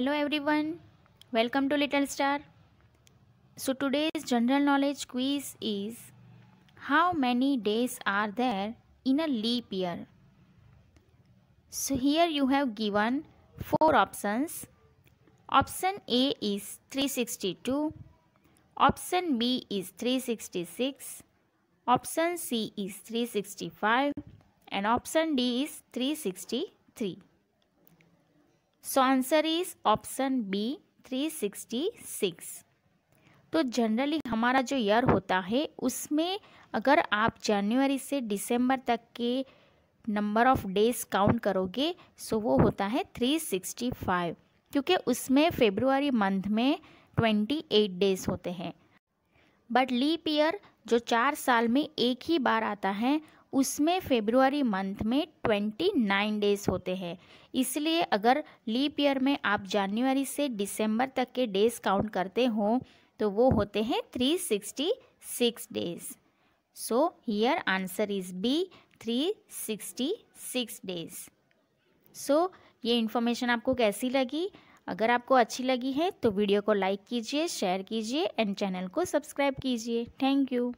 hello everyone welcome to little star so today's general knowledge quiz is how many days are there in a leap year so here you have given four options option a is 362 option b is 366 option c is 365 and option d is 363 so answer is option B 366 तो generally हमारा जो year होता है उसमें अगर आप जनवरी से दिसंबर तक के नंबर ऑफ डेज काउंट करोगे सो वो होता है 365 क्योंकि उसमें फेब्रुवरी मंथ में 28 डेज होते हैं बट लीप ईयर जो चार साल में एक ही बार आता है उसमें फेब्रुवरी मंथ में ट्वेंटी नाइन डेज़ होते हैं इसलिए अगर लीप ईयर में आप जनवरी से दिसंबर तक के डेज़ काउंट करते हो तो वो होते हैं three sixty six days so here answer is B three sixty six days so ये इन्फॉर्मेशन आपको कैसी लगी अगर आपको अच्छी लगी है तो वीडियो को लाइक कीजिए शेयर कीजिए एंड चैनल को सब्सक्राइब कीजिए थैंक यू